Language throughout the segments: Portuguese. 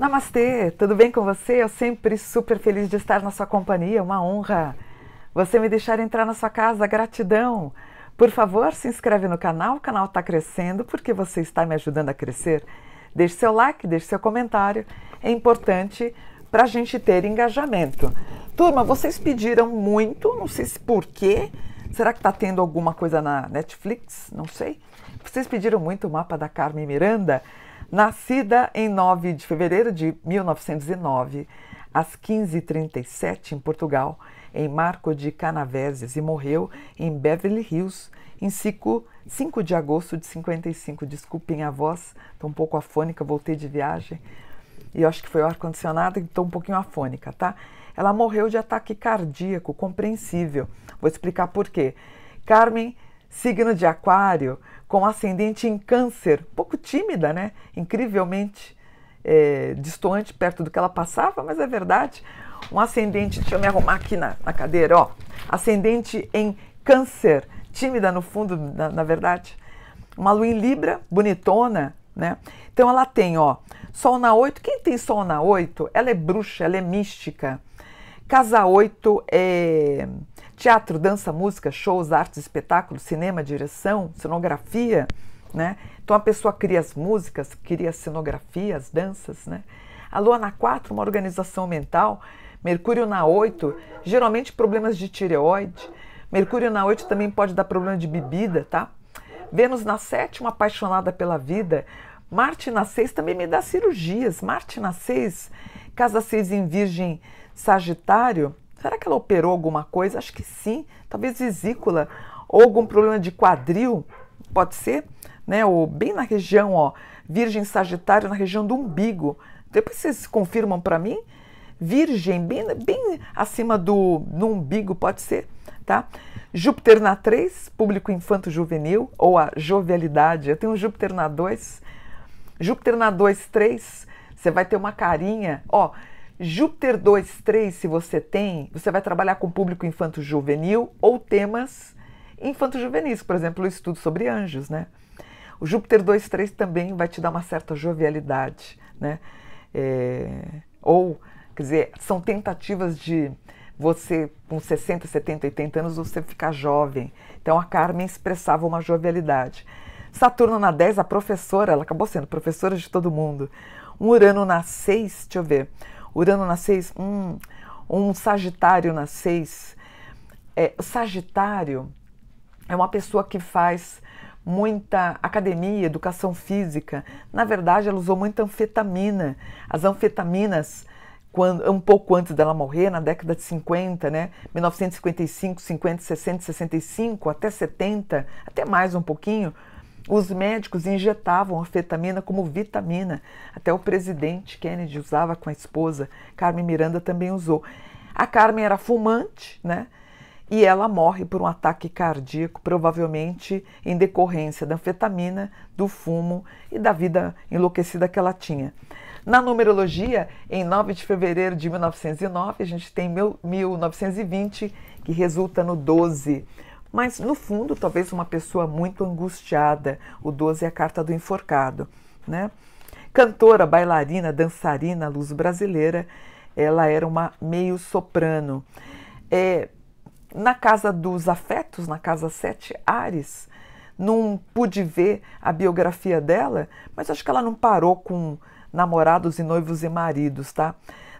Namastê, tudo bem com você? Eu sempre super feliz de estar na sua companhia, uma honra. Você me deixar entrar na sua casa, gratidão. Por favor, se inscreve no canal, o canal está crescendo porque você está me ajudando a crescer. Deixe seu like, deixe seu comentário, é importante para a gente ter engajamento. Turma, vocês pediram muito, não sei se porquê, será que está tendo alguma coisa na Netflix? Não sei. Vocês pediram muito o mapa da Carmen Miranda, Nascida em 9 de fevereiro de 1909, às 15h37 em Portugal, em Marco de Canaveses, e morreu em Beverly Hills, em 5, de agosto de 55. Desculpem a voz, estou um pouco afônica, voltei de viagem. E acho que foi o ar-condicionado, estou um pouquinho afônica, tá? Ela morreu de ataque cardíaco, compreensível. Vou explicar por quê. Carmen signo de Aquário, com ascendente em Câncer, um pouco tímida, né? Incrivelmente é, distante perto do que ela passava, mas é verdade. Um ascendente, deixa eu me arrumar aqui na, na cadeira, ó. Ascendente em Câncer, tímida no fundo, na, na verdade. Uma lua em Libra, bonitona, né? Então ela tem, ó, Sol na 8. Quem tem Sol na 8, ela é bruxa, ela é mística, Casa 8 é teatro, dança, música, shows, artes, espetáculos, cinema, direção, cenografia, né? Então a pessoa cria as músicas, cria as cenografias, danças, né? A Lua na 4, uma organização mental, Mercúrio na 8, geralmente problemas de tireoide. Mercúrio na 8 também pode dar problema de bebida, tá? Vênus na 7, uma apaixonada pela vida. Marte na 6 também me dá cirurgias. Marte na 6, casa 6 em Virgem Sagitário, será que ela operou alguma coisa? Acho que sim, talvez vesícula ou algum problema de quadril, pode ser, né? Ou bem na região, ó, Virgem Sagitário na região do umbigo. Depois vocês confirmam para mim. Virgem, bem, bem acima do, do umbigo, pode ser, tá? Júpiter na 3, público infanto juvenil, ou a jovialidade. Eu tenho Júpiter na 2. Júpiter na 2, 3, você vai ter uma carinha, ó, Júpiter 2-3, se você tem, você vai trabalhar com público infanto-juvenil ou temas infanto-juvenis, por exemplo, o estudo sobre anjos, né? O Júpiter 2-3 também vai te dar uma certa jovialidade, né? É, ou, quer dizer, são tentativas de você, com 60, 70, 80 anos, você ficar jovem. Então a Carmen expressava uma jovialidade. Saturno na 10, a professora, ela acabou sendo professora de todo mundo. Um Urano na 6, deixa eu ver. Urano na 6, hum, um Sagitário na 6. É, sagitário é uma pessoa que faz muita academia, educação física. Na verdade, ela usou muita anfetamina. As anfetaminas, quando, um pouco antes dela morrer, na década de 50, né? 1955, 50, 60, 65, até 70, até mais um pouquinho, os médicos injetavam anfetamina como vitamina. Até o presidente Kennedy usava com a esposa. Carmen Miranda também usou. A Carmen era fumante, né? E ela morre por um ataque cardíaco, provavelmente em decorrência da anfetamina, do fumo e da vida enlouquecida que ela tinha. Na numerologia, em 9 de fevereiro de 1909, a gente tem 1920, que resulta no 12 mas, no fundo, talvez uma pessoa muito angustiada. O 12 é a carta do enforcado. Né? Cantora, bailarina, dançarina, luz brasileira, ela era uma meio-soprano. É, na casa dos afetos, na casa Sete Ares, não pude ver a biografia dela, mas acho que ela não parou com namorados e noivos e maridos, tá?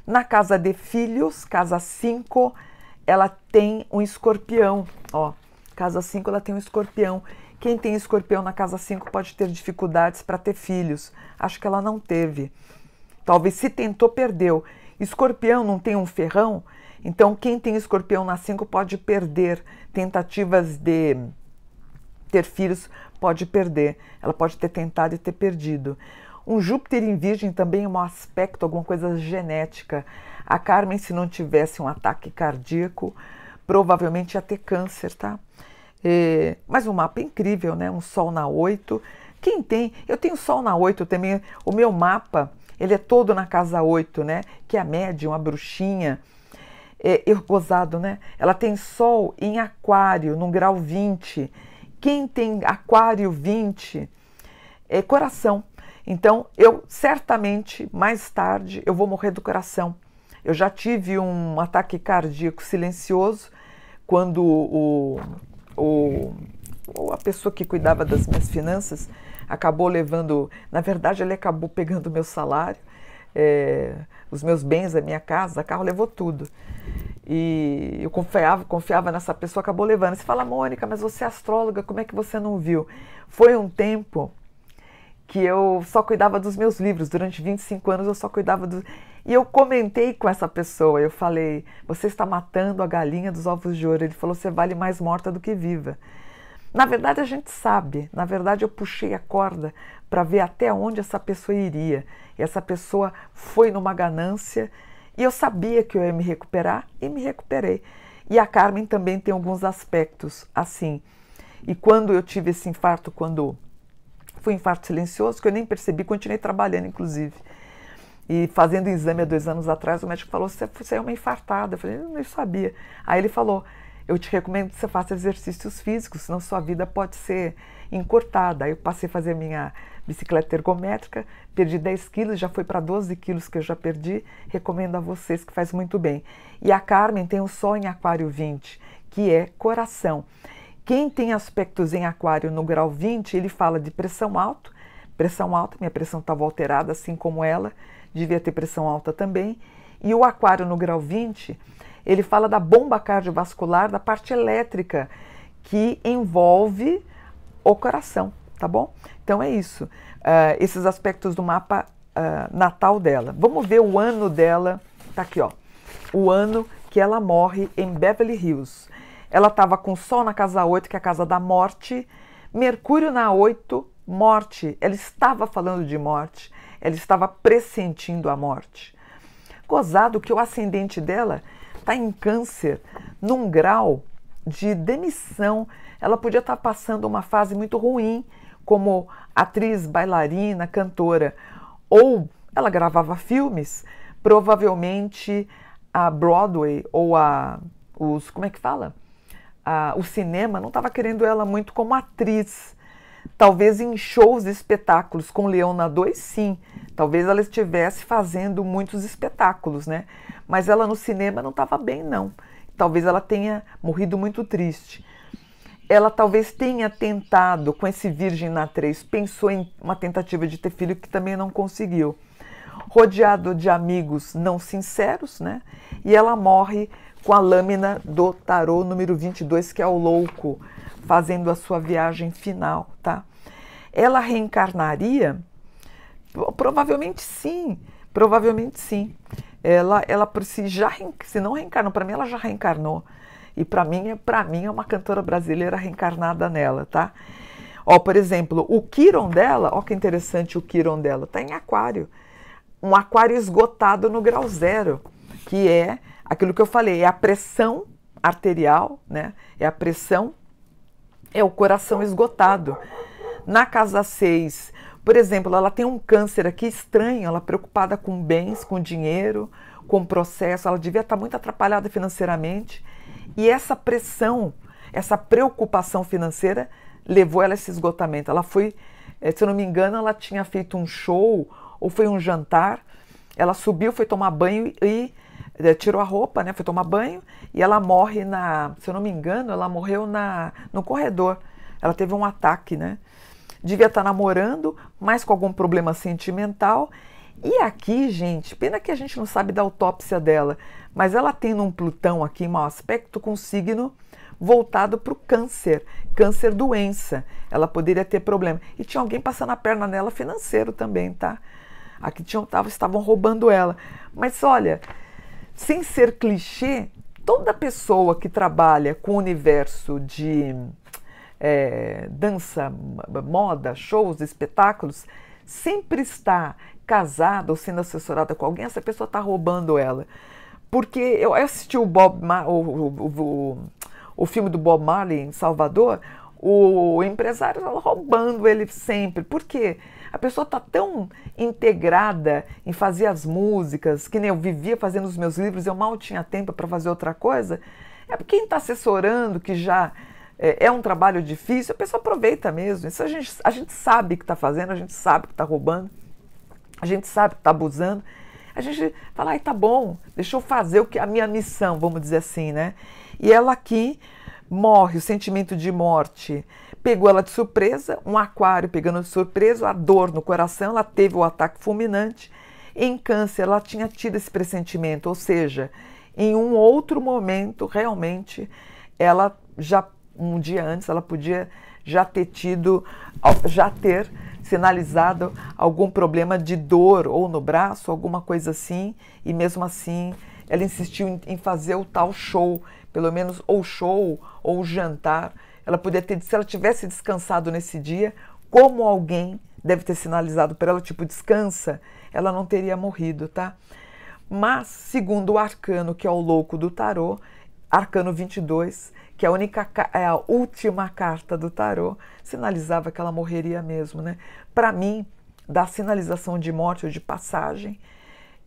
Na casa de filhos, casa 5, ela tem um escorpião, ó casa 5 ela tem um escorpião. Quem tem escorpião na casa 5 pode ter dificuldades para ter filhos. Acho que ela não teve. Talvez se tentou, perdeu. Escorpião não tem um ferrão? Então, quem tem escorpião na 5 pode perder. Tentativas de ter filhos pode perder. Ela pode ter tentado e ter perdido. Um Júpiter em Virgem também é um aspecto, alguma coisa genética. A Carmen, se não tivesse um ataque cardíaco, provavelmente ia ter câncer, tá? É, mas um mapa incrível, né? Um sol na oito. Quem tem? Eu tenho sol na oito. também. O meu mapa, ele é todo na casa oito, né? Que é a médium, a bruxinha. É, eu, gozado, né? Ela tem sol em aquário, num grau 20. Quem tem aquário 20 é coração. Então, eu certamente, mais tarde, eu vou morrer do coração. Eu já tive um ataque cardíaco silencioso quando o ou, a pessoa que cuidava das minhas finanças acabou levando, na verdade, ele acabou pegando o meu salário, é, os meus bens, a minha casa, o carro, levou tudo. E eu confiava, confiava nessa pessoa, acabou levando. Você fala, Mônica, mas você é astróloga, como é que você não viu? Foi um tempo que eu só cuidava dos meus livros. Durante 25 anos eu só cuidava dos. E eu comentei com essa pessoa, eu falei: você está matando a galinha dos ovos de ouro. Ele falou: você vale mais morta do que viva. Na verdade, a gente sabe. Na verdade, eu puxei a corda para ver até onde essa pessoa iria. E essa pessoa foi numa ganância e eu sabia que eu ia me recuperar e me recuperei. E a Carmen também tem alguns aspectos assim. E quando eu tive esse infarto, quando foi um infarto silencioso, que eu nem percebi, continuei trabalhando, inclusive. E fazendo o exame há dois anos atrás, o médico falou: é, você é uma infartada. Eu falei: eu nem sabia. Aí ele falou: eu te recomendo que você faça exercícios físicos, senão sua vida pode ser encurtada. Aí eu passei a fazer minha bicicleta ergométrica, perdi 10 quilos, já foi para 12 quilos que eu já perdi. Recomendo a vocês que faz muito bem. E a Carmen tem um sol em Aquário 20, que é coração. Quem tem aspectos em Aquário no grau 20, ele fala de pressão alta. Pressão alta, minha pressão estava alterada, assim como ela devia ter pressão alta também. E o Aquário no grau 20, ele fala da bomba cardiovascular, da parte elétrica que envolve o coração, tá bom? Então é isso, uh, esses aspectos do mapa uh, natal dela. Vamos ver o ano dela, tá aqui ó, o ano que ela morre em Beverly Hills. Ela estava com Sol na casa 8, que é a casa da morte, Mercúrio na 8, morte. Ela estava falando de morte. Ela estava pressentindo a morte. Gozado que o ascendente dela está em câncer num grau de demissão. Ela podia estar tá passando uma fase muito ruim como atriz, bailarina, cantora. Ou ela gravava filmes, provavelmente a Broadway ou a os como é que fala? A, o cinema não estava querendo ela muito como atriz Talvez em shows e espetáculos com Leona 2, sim. Talvez ela estivesse fazendo muitos espetáculos, né? Mas ela no cinema não estava bem, não. Talvez ela tenha morrido muito triste. Ela talvez tenha tentado, com esse Virgem na 3, pensou em uma tentativa de ter filho que também não conseguiu. Rodeado de amigos não sinceros, né? E ela morre com a lâmina do tarô número 22, que é o louco fazendo a sua viagem final, tá? Ela reencarnaria? Provavelmente sim, provavelmente sim. Ela, ela se já se não reencarnou, para mim ela já reencarnou. E para mim, para mim é uma cantora brasileira reencarnada nela, tá? Ó, por exemplo, o Quiron dela, ó que interessante o Quiron dela, tá em aquário. Um aquário esgotado no grau zero, que é aquilo que eu falei, é a pressão arterial, né? É a pressão é o coração esgotado. Na casa 6, por exemplo, ela tem um câncer aqui estranho, ela é preocupada com bens, com dinheiro, com processo, ela devia estar muito atrapalhada financeiramente. E essa pressão, essa preocupação financeira levou ela a esse esgotamento. Ela foi, eh, se eu não me engano, ela tinha feito um show ou foi um jantar, ela subiu, foi tomar banho e tirou a roupa, né, foi tomar banho e ela morre na, se eu não me engano, ela morreu na no corredor. Ela teve um ataque, né? Devia estar tá namorando, mas com algum problema sentimental. E aqui, gente, pena que a gente não sabe da autópsia dela, mas ela tem um Plutão aqui em mau aspecto com signo voltado para o câncer, câncer doença. Ela poderia ter problema. E tinha alguém passando a perna nela financeiro também, tá? Aqui tinham, tavam, estavam roubando ela. Mas olha, sem ser clichê, toda pessoa que trabalha com o universo de é, dança, moda, shows, espetáculos, sempre está casada ou sendo assessorada com alguém, essa pessoa está roubando ela. Porque eu assisti o Bob Mar o, o, o, o filme do Bob Marley em Salvador, o empresário tá roubando ele sempre. Por quê? A pessoa está tão integrada em fazer as músicas, que nem eu vivia fazendo os meus livros, eu mal tinha tempo para fazer outra coisa. É porque quem está assessorando, que já é, é, um trabalho difícil, a pessoa aproveita mesmo. Isso a gente, a gente sabe que está fazendo, a gente sabe que está roubando, a gente sabe que está abusando. A gente fala, ai, tá bom, deixa eu fazer o que a minha missão, vamos dizer assim, né? E ela aqui morre, o sentimento de morte. Pegou ela de surpresa, um aquário pegando de surpresa, a dor no coração, ela teve o ataque fulminante. Em câncer, ela tinha tido esse pressentimento, ou seja, em um outro momento, realmente, ela já, um dia antes, ela podia já ter tido, já ter sinalizado algum problema de dor ou no braço, alguma coisa assim, e mesmo assim ela insistiu em, fazer o tal show pelo menos ou show ou jantar, ela poderia ter, se ela tivesse descansado nesse dia, como alguém deve ter sinalizado para ela, tipo, descansa, ela não teria morrido, tá? Mas, segundo o arcano, que é o louco do tarô, arcano 22, que é a única é a última carta do tarô, sinalizava que ela morreria mesmo, né? Para mim, da sinalização de morte ou de passagem,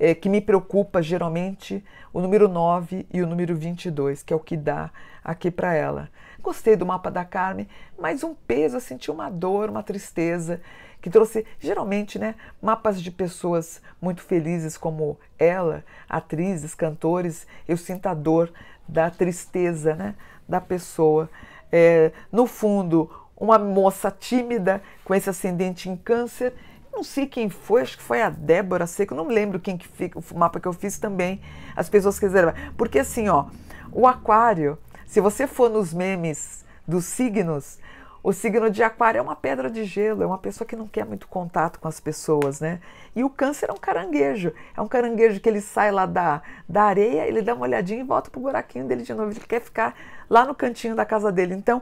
é, que me preocupa geralmente o número 9 e o número 22, que é o que dá aqui para ela. Gostei do mapa da Carmen, mas um peso, eu senti uma dor, uma tristeza, que trouxe geralmente né, mapas de pessoas muito felizes como ela, atrizes, cantores. Eu sinto a dor da tristeza né, da pessoa. É, no fundo, uma moça tímida com esse ascendente em câncer não sei quem foi, acho que foi a Débora Seco, não me lembro quem que fica, o mapa que eu fiz também, as pessoas que reservam. Porque assim, ó, o aquário, se você for nos memes dos signos, o signo de aquário é uma pedra de gelo, é uma pessoa que não quer muito contato com as pessoas, né? E o câncer é um caranguejo. É um caranguejo que ele sai lá da, da areia, ele dá uma olhadinha e volta pro buraquinho dele de novo. Ele quer ficar lá no cantinho da casa dele. Então,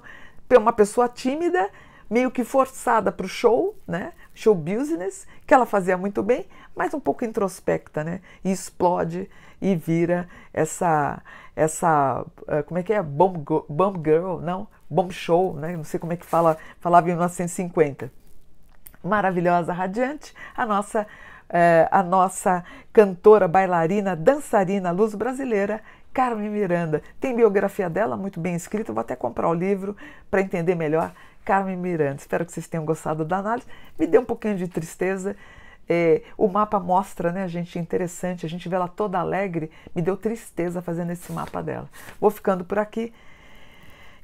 é uma pessoa tímida, meio que forçada pro show, né? show business, que ela fazia muito bem, mas um pouco introspecta, né? E explode e vira essa, essa eh, como é que é? Bomb, bomb girl, não? Bomb show, né? Não sei como é que fala, falava em 1950. Maravilhosa, radiante, a nossa, eh, a nossa cantora, bailarina, dançarina, luz brasileira, Carmen Miranda. Tem biografia dela muito bem escrita, vou até comprar o livro para entender melhor Carmen Miranda. Espero que vocês tenham gostado da análise. Me deu um pouquinho de tristeza. É, o mapa mostra, né, gente? É interessante. A gente vê ela toda alegre. Me deu tristeza fazendo esse mapa dela. Vou ficando por aqui.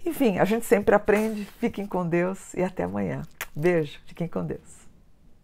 Enfim, a gente sempre aprende. Fiquem com Deus e até amanhã. Beijo. Fiquem com Deus.